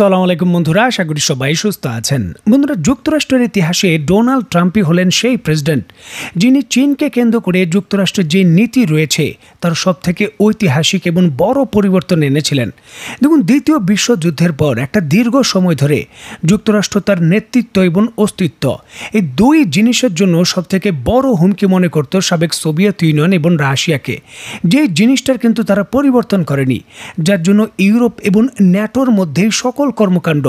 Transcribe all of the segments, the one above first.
সালাম আলাইকুম বন্ধুরা আশা করি সবাই সুস্থ আছেন বন্ধুরা যুক্তরাষ্ট্রের ইতিহাসে ডোনাল্ড ট্রাম্পই হলেন সেই প্রেসিডেন্ট যিনি চীনকে কেন্দ্র করে যুক্তরাষ্ট্রের যে নীতি রয়েছে তার সবথেকে ঐতিহাসিক এবং বড় পরিবর্তন এনেছিলেন দেখুন দ্বিতীয় বিশ্বযুদ্ধের পর একটা দীর্ঘ সময় ধরে যুক্তরাষ্ট্র তার নেতৃত্ব এবং অস্তিত্ব এই দুই জিনিসের জন্য সবথেকে বড় হুমকি মনে করত সাবেক সোভিয়েত ইউনিয়ন এবং রাশিয়াকে যে জিনিসটার কিন্তু তারা পরিবর্তন করেনি যার জন্য ইউরোপ এবং ন্যাটোর মধ্যেই সকল সকল কর্মকাণ্ড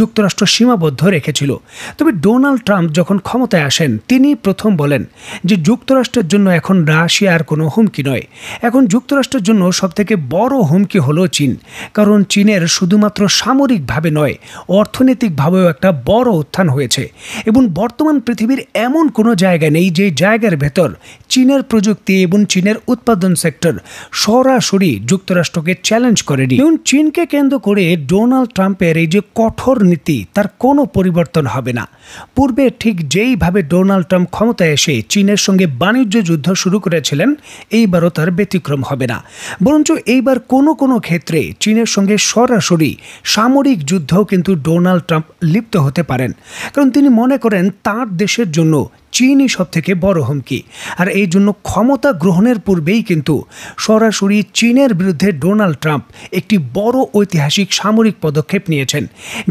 যুক্তরাষ্ট্র সীমাবদ্ধ রেখেছিল তবে ডোনাল্ড ট্রাম্প যখন ক্ষমতায় আসেন তিনি প্রথম বলেন যে যুক্তরাষ্ট্রের জন্য এখন রাশিয়ার কোনো হুমকি নয় এখন যুক্তরাষ্ট্রের জন্য সবথেকে বড় হুমকি হল চীন কারণ চীনের শুধুমাত্র সামরিকভাবে নয় অর্থনৈতিকভাবেও একটা বড় উত্থান হয়েছে এবং বর্তমান পৃথিবীর এমন কোনো জায়গা নেই যে জায়গার ভেতর চীনের প্রযুক্তি এবং চীনের উৎপাদন সেক্টর সরাসরি যুক্তরাষ্ট্রকে চ্যালেঞ্জ করেনি এবং চীনকে কেন্দ্র করে ডোনাল্ড ট্রাম্প ট্রাম্পের এই যে কঠোর নীতি তার কোনো পরিবর্তন হবে না পূর্বে ঠিক যেইভাবে ডোনাল্ড ট্রাম্প ক্ষমতায় এসে চীনের সঙ্গে বাণিজ্য যুদ্ধ শুরু করেছিলেন এইবারও তার ব্যতিক্রম হবে না বরঞ্চ এইবার কোনো কোনো ক্ষেত্রে চীনের সঙ্গে সরাসরি সামরিক যুদ্ধ কিন্তু ডোনাল্ড ট্রাম্প লিপ্ত হতে পারেন কারণ তিনি মনে করেন তার দেশের জন্য চীনই সবথেকে বড় হুমকি আর এই জন্য ক্ষমতা গ্রহণের পূর্বেই কিন্তু সরাসরি চীনের বিরুদ্ধে ডোনাল্ড ট্রাম্প একটি বড় ঐতিহাসিক সামরিক পদক্ষেপ নিয়েছেন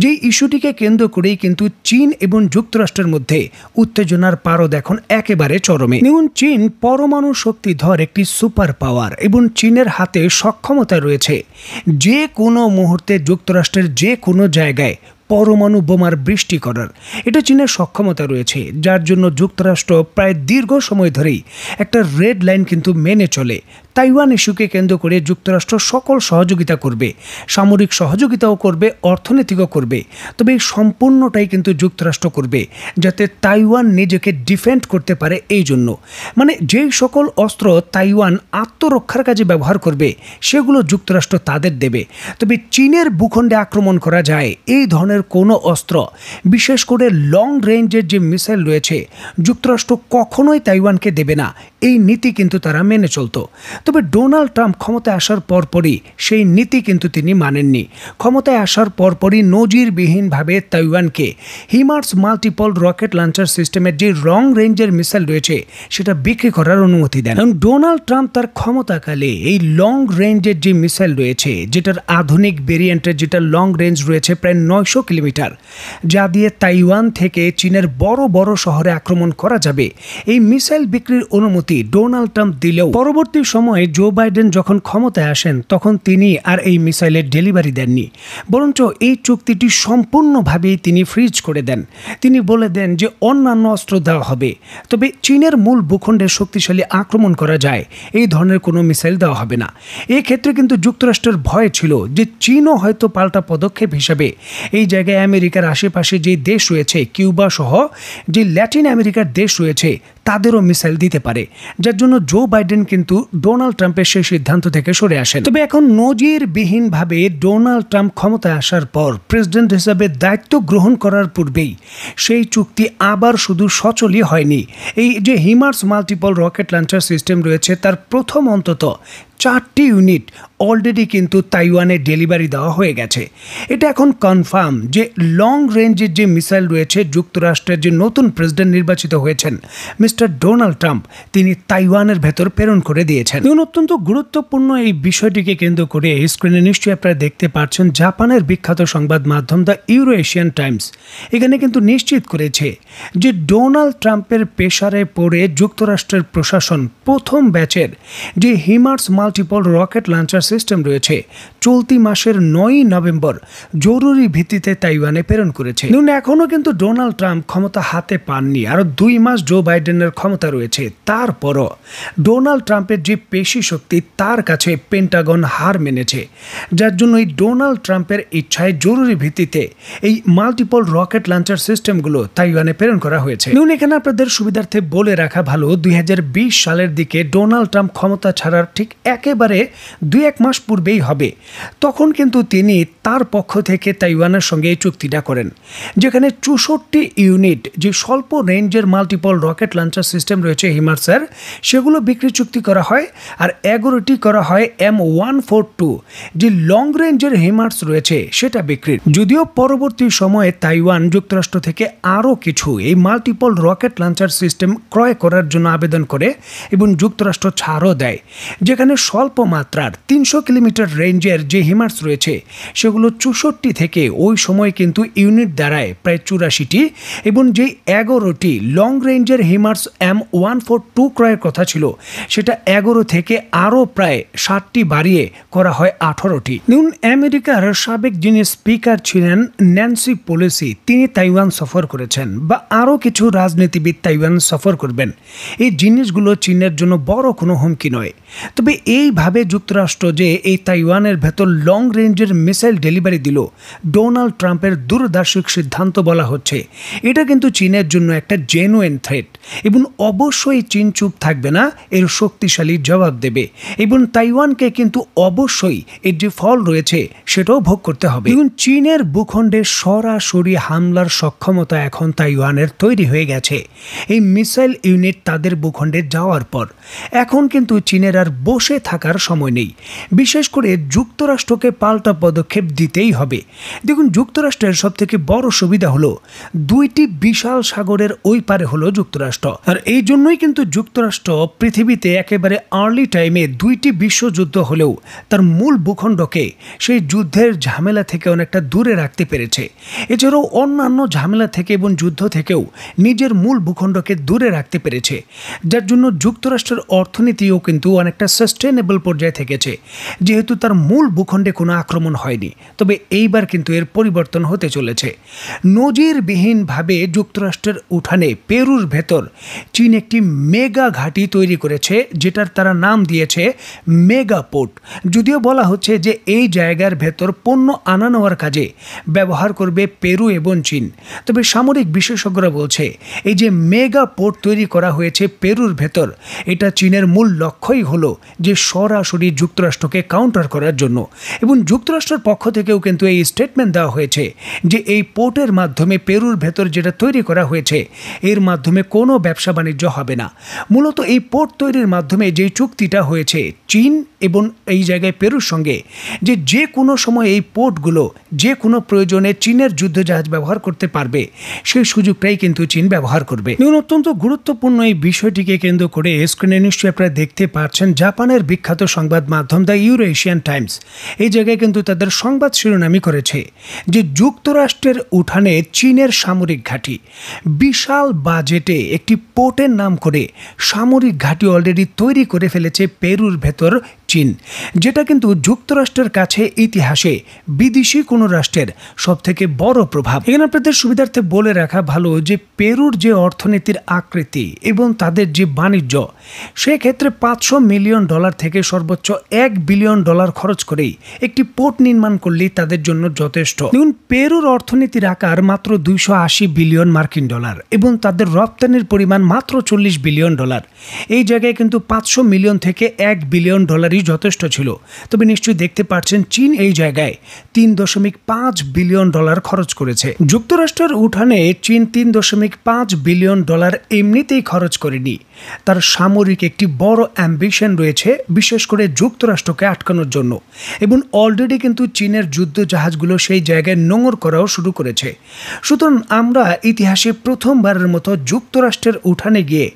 যেই ইস্যুটিকে কেন্দ্র করেই কিন্তু চীন এবং যুক্তরাষ্ট্রের মধ্যে উত্তেজনার পারদ এখন একেবারে চরমে নিউন চীন পরমাণু শক্তিধর একটি সুপার পাওয়ার এবং চীনের হাতে সক্ষমতা রয়েছে যে কোনো মুহূর্তে যুক্তরাষ্ট্রের যে কোনো জায়গায় পরমাণু বোমার বৃষ্টি করার এটা চীনের সক্ষমতা রয়েছে যার জন্য যুক্তরাষ্ট্র প্রায় দীর্ঘ সময় ধরেই একটা রেড লাইন কিন্তু মেনে চলে তাইওয়ান ইস্যুকে কেন্দ্র করে যুক্তরাষ্ট্র সকল সহযোগিতা করবে সামরিক সহযোগিতাও করবে অর্থনৈতিকও করবে তবে এই সম্পূর্ণটাই কিন্তু যুক্তরাষ্ট্র করবে যাতে তাইওয়ান নিজেকে ডিফেন্ড করতে পারে এই জন্য মানে যেই সকল অস্ত্র তাইওয়ান আত্মরক্ষার কাজে ব্যবহার করবে সেগুলো যুক্তরাষ্ট্র তাদের দেবে তবে চীনের ভূখণ্ডে আক্রমণ করা যায় এই ধরনের কোনো অস্ত্র বিশেষ করে লং রেঞ্জের যে মিসাইল রয়েছে যুক্তরাষ্ট্র কখনোই তাইওয়ানকে দেবে না এই নীতি কিন্তু তারা মেনে চলত তবে ডোনাল্ড ট্রাম্প ক্ষমতায় আসার পরপরই সেই নীতি কিন্তু তিনি মানেননি ক্ষমতায় আসার পরপরই নজিরবিহীনভাবে তাইওয়ানকে হিমার্স মাল্টিপল রকেট লঞ্চার সিস্টেমের যে রং রেঞ্জের মিসাইল রয়েছে সেটা বিক্রি করার অনুমতি দেন এবং ডোনাল্ড ট্রাম্প তার ক্ষমতাকালে এই লং রেঞ্জের যে মিসাইল রয়েছে যেটার আধুনিক ভেরিয়েন্টের যেটা লং রেঞ্জ রয়েছে প্রায় নয়শো কিলোমিটার যা দিয়ে তাইওয়ান থেকে চীনের বড় বড় শহরে আক্রমণ করা যাবে এই মিসাইল বিক্রির অনুমতি প্রতি ডোনাল্ড ট্রাম্প দিলেও পরবর্তী সময়ে জো বাইডেন যখন ক্ষমতায় আসেন তখন তিনি আর এই মিসাইলের ডেলিভারি দেননি বরঞ্চ এই চুক্তিটি সম্পূর্ণভাবেই তিনি ফ্রিজ করে দেন তিনি বলে দেন যে অন্যান্য অস্ত্র দেওয়া হবে তবে চীনের মূল ভূখণ্ডে শক্তিশালী আক্রমণ করা যায় এই ধরনের কোনো মিসাইল দেওয়া হবে না এক্ষেত্রে কিন্তু যুক্তরাষ্ট্রের ভয় ছিল যে চীনও হয়তো পাল্টা পদক্ষেপ হিসাবে এই জায়গায় আমেরিকার আশেপাশে যে দেশ রয়েছে কিউবা সহ যে ল্যাটিন আমেরিকার দেশ রয়েছে তাদেরও মিসাইল দিতে পারে যার জন্য জো বাইডেন কিন্তু ডোনাল্ড ট্রাম্পের সেই সিদ্ধান্ত থেকে সরে আসেন তবে এখন নজিরবিহীনভাবে ডোনাল্ড ট্রাম্প ক্ষমতায় আসার পর প্রেসিডেন্ট হিসাবে দায়িত্ব গ্রহণ করার পূর্বেই সেই চুক্তি আবার শুধু সচলই হয়নি এই যে HIMARS multiple rocket launcher system রয়েছে তার প্রথম অন্তত চারটি ইউনিট অলরেডি কিন্তু তাইওয়ানে ডেলিভারি দেওয়া হয়ে গেছে এটা এখন কনফার্ম যে লং রেঞ্জের যে মিসাইল রয়েছে যুক্তরাষ্ট্রের যে নতুন প্রেসিডেন্ট নির্বাচিত হয়েছেন মিস্টার ডোনাল্ড ট্রাম্প তিনি তাইওয়ানের ভেতর প্রেরণ করে দিয়েছেন এবং অত্যন্ত গুরুত্বপূর্ণ এই বিষয়টিকে কেন্দ্র করে স্ক্রিনে নিশ্চয়ই আপনারা দেখতে পাচ্ছেন জাপানের বিখ্যাত সংবাদ মাধ্যম দ্য ইউরো এশিয়ান টাইমস এখানে কিন্তু নিশ্চিত করেছে যে ডোনাল্ড ট্রাম্পের পেশারে পড়ে যুক্তরাষ্ট্রের প্রশাসন প্রথম ব্যাচের যে হিমার্স মাল মাল্টিপল রকেট লঞ্চার সিস্টেম রয়েছে চলতি মাসের নয়ই নভেম্বর জরুরি ভিত্তিতে তাইওয়ানে প্রেরণ করেছে নুন এখনও কিন্তু ডোনাল্ড ট্রাম্প ক্ষমতা হাতে পাননি আরও দুই মাস জো বাইডেনের ক্ষমতা রয়েছে তারপরও ডোনাল্ড ট্রাম্পের যে পেশি শক্তি তার কাছে পেন্টাগন হার মেনেছে যার জন্য এই ডোনাল্ড ট্রাম্পের ইচ্ছায় জরুরি ভিত্তিতে এই মাল্টিপল রকেট লঞ্চার সিস্টেমগুলো তাইওয়ানে প্রেরণ করা হয়েছে নুন এখানে আপনাদের সুবিধার্থে বলে রাখা ভালো দুই সালের দিকে ডোনাল্ড ট্রাম্প ক্ষমতা ছাড়ার ঠিক এক একেবারে দুই এক মাস পূর্বেই হবে তখন কিন্তু তিনি তার পক্ষ থেকে তাইওয়ানের সঙ্গে এই চুক্তিটা করেন যেখানে চৌষট্টি ইউনিট যে স্বল্প রেঞ্জের মাল্টিপল রকেট লঞ্চার সিস্টেম রয়েছে হিমার্সার সেগুলো বিক্রি চুক্তি করা হয় আর এগারোটি করা হয় এম ওয়ান ফোর টু যে লং রেঞ্জের হিমার্স রয়েছে সেটা বিক্রির যদিও পরবর্তী সময়ে তাইওয়ান যুক্তরাষ্ট্র থেকে আরও কিছু এই মাল্টিপল রকেট লঞ্চার সিস্টেম ক্রয় করার জন্য আবেদন করে এবং যুক্তরাষ্ট্র ছাড়ও দেয় যেখানে স্বল্প মাত্রার তিনশো কিলোমিটার রেঞ্জের যে হিমার্স রয়েছে সেগুলো চৌষট্টি থেকে ওই সময় কিন্তু ইউনিট দ্বারায় প্রায় চুরাশিটি এবং যে এগারোটি লং রেঞ্জের HIMARS M one four two ক্রয়ের কথা ছিল সেটা এগারো থেকে আরও প্রায় ষাটটি বাড়িয়ে করা হয় আঠারোটি নিউন আমেরিকার সাবেক যিনি স্পিকার ছিলেন ন্যান্সি পলিসি তিনি তাইওয়ান সফর করেছেন বা আরও কিছু রাজনীতিবিদ তাইওয়ান সফর করবেন এই জিনিসগুলো চীনের জন্য বড় কোনো হুমকি নয় তবে এইভাবে যুক্তরাষ্ট্র যে এই তাইওয়ানের ভেতর লং রেঞ্জের মিসাইল ডেলিভারি দিল ডোনাল্ড ট্রাম্পের দূরদার্শিক সিদ্ধান্ত বলা হচ্ছে এটা কিন্তু চীনের জন্য একটা জেনুয়েন থ্রেট এবং অবশ্যই চীন চুপ থাকবে না এর শক্তিশালী জবাব দেবে এবং তাইওয়ানকে কিন্তু অবশ্যই এর যে ফল রয়েছে সেটাও ভোগ করতে হবে এবং চীনের ভূখণ্ডে সরাসরি হামলার সক্ষমতা এখন তাইওয়ানের তৈরি হয়ে গেছে এই মিসাইল ইউনিট তাদের ভূখণ্ডে যাওয়ার পর এখন কিন্তু চীনের আর বসে থাকার সময় নেই বিশেষ করে যুক্তরাষ্ট্রকে পাল্টা পদক্ষেপ দিতেই হবে দেখুন যুক্তরাষ্ট্রের সবথেকে বড় সুবিধা হলো দুইটি বিশাল সাগরের ওই পারে হলো যুক্তরাষ্ট্র আর এই জন্যই কিন্তু যুক্তরাষ্ট্র পৃথিবীতে একেবারে আর্লি টাইমে দুইটি বিশ্বযুদ্ধ হলেও তার মূল ভূখণ্ডকে সেই যুদ্ধের ঝামেলা থেকে অনেকটা দূরে রাখতে পেরেছে এছাড়াও অন্যান্য ঝামেলা থেকে এবং যুদ্ধ থেকেও নিজের মূল ভূখণ্ডকে দূরে রাখতে পেরেছে যার জন্য যুক্তরাষ্ট্রের অর্থনীতিও কিন্তু অনেকটা সাস্টেন সাস্টেনেবল পর্যায়ে থেকেছে যেহেতু তার মূল ভূখণ্ডে কোনো আক্রমণ হয়নি তবে এইবার কিন্তু এর পরিবর্তন হতে চলেছে নজিরবিহীনভাবে যুক্তরাষ্ট্রের উঠানে পেরুর ভেতর চীন একটি মেগা ঘাঁটি তৈরি করেছে যেটার তারা নাম দিয়েছে মেগা পোর্ট যদিও বলা হচ্ছে যে এই জায়গার ভেতর পণ্য আনা নেওয়ার কাজে ব্যবহার করবে পেরু এবং চীন তবে সামরিক বিশেষজ্ঞরা বলছে এই যে মেগা পোর্ট তৈরি করা হয়েছে পেরুর ভেতর এটা চীনের মূল লক্ষ্যই হলো যে সরাসরি যুক্তরাষ্ট্রকে কাউন্টার করার জন্য এবং যুক্তরাষ্ট্রের পক্ষ থেকেও কিন্তু এই স্টেটমেন্ট দেওয়া হয়েছে যে এই পোর্টের মাধ্যমে পেরুর ভেতর যেটা তৈরি করা হয়েছে এর মাধ্যমে কোনো ব্যবসা বাণিজ্য হবে না মূলত এই পোর্ট তৈরির মাধ্যমে যে চুক্তিটা হয়েছে চীন এবং এই জায়গায় পেরুর সঙ্গে যে যে কোনো সময় এই পোর্টগুলো যে কোনো প্রয়োজনে চীনের যুদ্ধজাহাজ ব্যবহার করতে পারবে সেই সুযোগটাই কিন্তু চীন ব্যবহার করবে অত্যন্ত গুরুত্বপূর্ণ এই বিষয়টিকে কেন্দ্র করে স্ক্রিনে নিশ্চয়ই আপনারা দেখতে পাচ্ছেন জাপানের বিখ্যাত সংবাদ মাধ্যম দ্য ইউরেশিয়ান টাইমস এই জায়গায় কিন্তু তাদের সংবাদ শিরোনামি করেছে যে যুক্তরাষ্ট্রের উঠানে চীনের সামরিক ঘাঁটি বিশাল বাজেটে একটি পোর্টের নাম করে সামরিক ঘাঁটি অলরেডি তৈরি করে ফেলেছে পেরুর ভেতর চীন যেটা কিন্তু যুক্তরাষ্ট্রের কাছে ইতিহাসে বিদেশি কোনো রাষ্ট্রের সবথেকে বড় প্রভাব এখানে আপনাদের সুবিধার্থে বলে রাখা ভালো যে পেরুর যে অর্থনীতির আকৃতি এবং তাদের যে বাণিজ্য সেক্ষেত্রে পাঁচশো মিলিয়ন ডলার থেকে সর্বোচ্চ এক বিলিয়ন ডলার খরচ করেই একটি পোর্ট নির্মাণ করলেই তাদের জন্য যথেষ্ট দেখুন পেরুর অর্থনীতির আকার মাত্র দুইশো আশি বিলিয়ন মার্কিন ডলার এবং তাদের রপ্তানির পরিমাণ মাত্র চল্লিশ বিলিয়ন ডলার এই জায়গায় কিন্তু পাঁচশো মিলিয়ন থেকে এক বিলিয়ন ডলারই যথেষ্ট ছিল তবে নিশ্চয়ই দেখতে পাচ্ছেন চীন এই জায়গায় তিন দশমিক পাঁচ বিলিয়ন ডলার খরচ করেছে যুক্তরাষ্ট্রের উঠানে চীন তিন দশমিক পাঁচ বিলিয়ন ডলার এমনিতেই খরচ করেনি তার সামরিক একটি বড় অ্যাম্বিশন রয়েছে বিশেষ করে যুক্তরাষ্ট্রকে আটকানোর জন্য এবং অলরেডি কিন্তু চীনের যুদ্ধ জাহাজগুলো সেই জায়গায় নোংর করাও শুরু করেছে সুতরাং আমরা ইতিহাসে প্রথমবারের মতো যুক্তরাষ্ট্রের উঠানে গিয়ে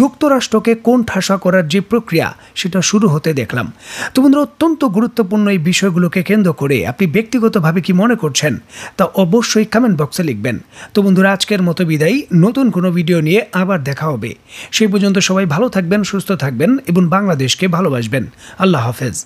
যুক্তরাষ্ট্রকে কোন ঠাসা করার যে প্রক্রিয়া সেটা শুরু হতে দেখলাম তো বন্ধুরা অত্যন্ত গুরুত্বপূর্ণ এই বিষয়গুলোকে কেন্দ্র করে আপনি ব্যক্তিগতভাবে কি মনে করছেন তা অবশ্যই কমেন্ট বক্সে লিখবেন তো বন্ধুরা আজকের মতো বিদায়ী নতুন কোনো ভিডিও নিয়ে আবার দেখা হবে সেই পর্যন্ত পর্যন্ত সবাই ভালো থাকবেন সুস্থ থাকবেন এবং বাংলাদেশকে ভালোবাসবেন আল্লাহ হাফেজ